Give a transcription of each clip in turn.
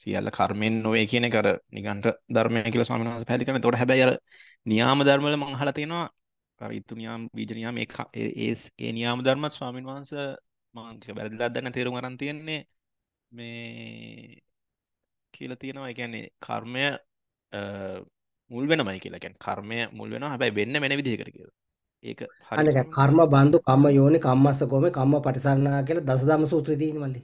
සියල්ල කර්මෙන් නොවේ කියන කර නිගන්ට ධර්මය කියල ස්වාමනහස පැතිකන තොට හැබැයි අර නියාම ධර්මල මංහල තියෙනවා ඉත්තු නියාම් බීජනියාම ඒස් ඒ නියාම ධර්මත් ස්වාමීන් වහන්ස මාංක බැරදිලත් දන්න තේරුම් අරන් තියෙන්නේ මේ කියල තියෙනවා එකන්නේ කර්මය මුල් වෙන මයි කියලකැන් කර්මය මුල් වෙන හැබැයි වෙන්න මෙන විදිහකර කියල ඒක හරි කර්ම බන්ධු කම්ම යෝනි කම්මස්සකෝම කම්ම පටිසරණා කියල දසදම සූත්‍රදීන් වල්ලි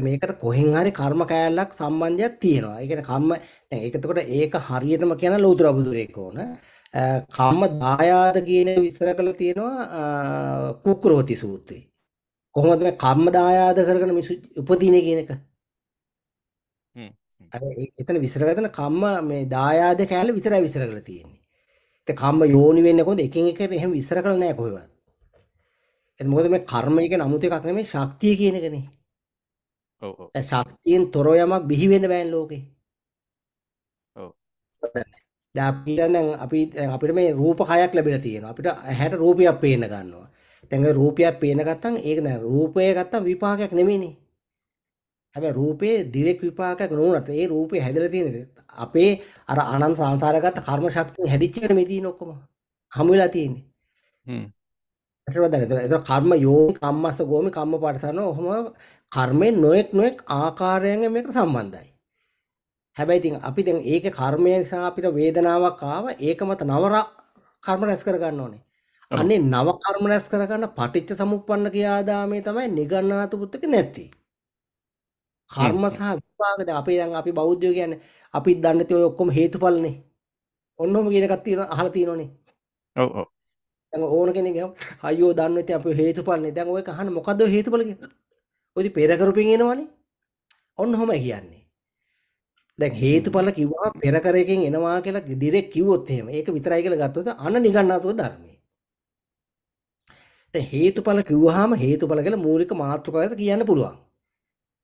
මේකට කොහෙන් හරි කර්ම කෑල්ලක් සම්බන්ධයක් තියෙනවා. ඒ කියන්නේ කම්ම දැන් ඒක එතකොට ඒක හරියටම කියන ලෞතර බුදුරේක ඕන. කම්ම දායාද කියන විස්තර කරලා තියෙනවා කුක්‍රෝති සූත්‍රයේ. කොහොමද මේ කම්ම දායාද කරගෙන මිසු උපදීනේ කියන එක? හ්ම්. අර එතන විස්තර කරන කම්ම මේ දායාද කෑල්ල විතරයි විස්තර කරලා තියෙන්නේ. ඒ කම්ම යෝනි වෙන්නේ කොහොමද? එකින් එක එහෙම විස්තර කරලා නැහැ කොහෙවත්. එතකොට මොකද මේ කර්මය කියන 아무ත එකක් නෙමෙයි ශක්තිය කියන එකනේ. ශක්තියෙන් තොර යමක් බිහිවෙන්න බෑන් ලෝකේ ඩාපිටන් දැන් අපි අපිට මේ රූප හයක් ලැබිලා තියෙනවා. අපිට ඇහැට රූපයක් පේන්න ගන්නවා. දැන් ඒ රූපයක් පේන ගත්තම් ඒක දැන් රූපය ගත්තම් විපාකයක් නෙමෙයිනේ. හැබැයි රූපේ ඩිරෙක්ට් විපාකයක් නොවුනත් ඒ රූපේ හැදලා තියෙන්නේ අපේ අර අනන්ත සංසාරගත කර්ම ශක්තිය හැදිච්ච එක මේ තියෙන ඔක්කොම හමු වෙලා තියෙන්නේ. හ්ම්. ඒතර කර්ම යෝනි කම්මස්ස ගෝමි කම්ම පාටසන ඔහොම කර්මයෙන් නොයෙක් නොයෙක් ආකාරයෙන් මේකට සම්බන්ධයි. හැබැයි ඉතින් අපි දැන් ඒක කර්මය නිසා අපිට වේදනාවක් ආව ඒක මත නව කර්ම රැස් කරගන්න ඕනේ. අන්නේ නව කර්ම රැස් කරගන්න පටිච්ච සමුප්පන්න කියාදාමේ තමයි නිගණ්ණාත පුත්තක නැති. කර්ම සහ විපාකද අපේ දැන් අපි බෞද්ධයෝ කියන්නේ අපි දන්නේ තේ ඔක්කොම හේතුඵලනේ. ඔන්නෝම කියන එකක් තියෙන අහලා තියෙනෝනේ. ඔව් ඔව්. දැන් ඕන කෙනෙක් අයියෝ දන්නේ තේ අපි හේතුඵලනේ. දැන් ඔය කහන මොකද්ද හේතුඵල කියන්නේ? ඔදි පෙරකරුපින් එනවනේ ඔන්න හොම කියන්නේ දැන් හේතුඵල කිව්වා පෙරකරයකින් එනවා කියලා ඩිරෙක් කිව්වොත් එහෙම ඒක විතරයි කියලා ගත්තොත් අන්න නිගන්නාතුව ධර්මයේ දැන් හේතුඵල කිව්වහම හේතුඵල කියලා මූලික මාතෘකාවක් කියන්න පුළුවන්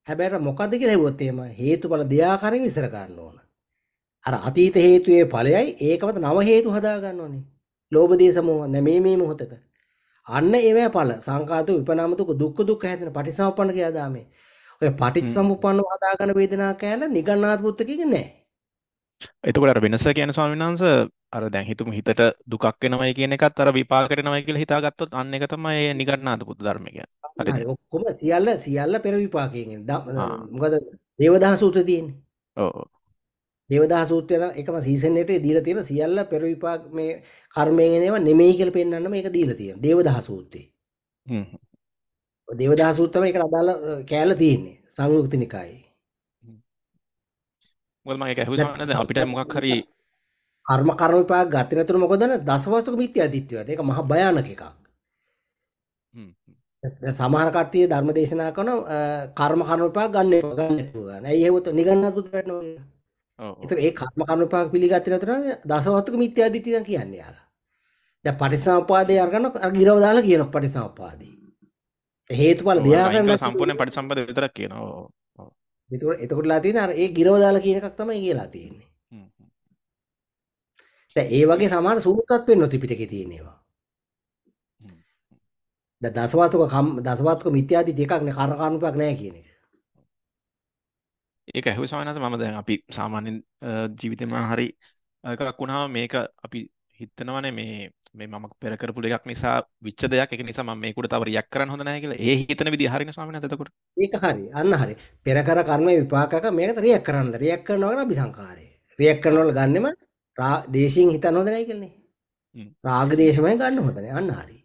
හැබැයි මොකද්ද කියලා හෙව්වොත් එහෙම හේතුඵල දෙආකාරයෙන් විස්තර ගන්න ඕන අර අතීත හේතුයේ ඵලයයි ඒකමත නව හේතු හදා ගන්න ඕනේ ලෝභ දේශ මොහ නැමේ මේ මොහතක අන්න ඒවැ පල සංකාත විපනාමතුක දුක්ක දුක් හැතන පටිසම්පන්න කියයාදාමේ ඔය පටික් සම්පන්න වදාගන වේදනා කෑල නිගන්නාත් පුත්තකික නෑ එතකොට වෙනස කියන ස්වාමිනාන්ස අර දැන් හිතුම හිතට දුකක් වෙනවයි කියන එකත් අර විපාකට වෙනවයි කියලා හිතාගත්තොත් අන්න එක තමයි නිගන්නාත පුත් ධර්මය කියන්නේ. ඔක්කොම සියල්ල සියල්ල පෙර විපාකයෙන්. මොකද දේවදහස උත තියෙන්නේ. ඔව්. දේවදා සූත්‍රය එකම සීසන් එකේ දීලා තියෙන සියල්ල පෙර විපාක මේ කර්මයෙන් එන ඒවා නෙමෙයි කියලා පෙන්වන්න මේක දීලා තියෙන. දේවදා සූත්‍රයේ. හ්ම්. දේවදා සූත්‍රම ඒකට අදාළ කෑල්ල තියෙන්නේ සංයුක්ත නිකායේ. මොකද මම ඒක ඇහුවා නේද අපිට මොකක් හරි කර්ම කර්ම විපාක ගත නැතුන මොකද නේද දසවස්තුක මිත්‍යාදිත්‍යයට. ඒක මහා භයානක එකක්. හ්ම්. දැන් සමහර කට්ටිය ධර්ම දේශනා කරන කර්ම කර්ම විපාක ගන්න ගන්න නැතුව ගන්න. ඇයි එහෙම නිගන්නත් පුතට වෙන්නේ? ඔව්. ඒතර ඒ කර්ම කර්ම විපාක පිළිගත්තේ නැතර දසවතුක මිත්‍යා දිට්ඨිය කියන්නේ යාලා. දැන් පටිසමුපාදේ අරගෙන අර ගිරව දාලා කියනවා පටිසමුපාදේ. හේතුඵල දෙයාකරන සම්පූර්ණ පටිසම්පද විතරක් කියනවා. ඔව්. ඒතකොට එතකොටලා තියෙන අර ඒ ගිරව දාලා කියන එකක් තමයි කියලා තියෙන්නේ. දැන් ඒ වගේ සමහර සූත්‍රත් වෙන්න ත්‍රිපිටකේ තියෙන ඒවා. දැන් දසවතුක කම් දසවතුක මිත්‍යාදී දෙකක් නේ කර්ම කර්මයක් නැහැ කියන එක. ඒක ඇහු සවනස මම දැන් අපි සාමාන්‍යෙන් ජීවිතම හරි එකක් වුණා මේක අපි හිතනවනේ මේ මේ මම පෙර කරපු එකක් නිසා විච්ච දෙයක් ඒක නිසා මම මේකට තව රියැක්ට් කරන්න හොඳ නැහැ කියලා ඒ හිතන විදිහ හරිනේ ස්වාමීන් වහන්සේ එතකොට ඒක හරි අන්න හරි පෙර කර කර්ම විපාකක මේකට රියැක්ට් කරන්නද රියැක්ට් කරනවා නම් අபிසංකාරය රියැක්ට් කරනවල ගන්නෙම දේශයෙන් හිතන්න හොඳ නැහැ කියලානේ රාග දේශමය ගන්න හොඳ නැහැ අන්න හරි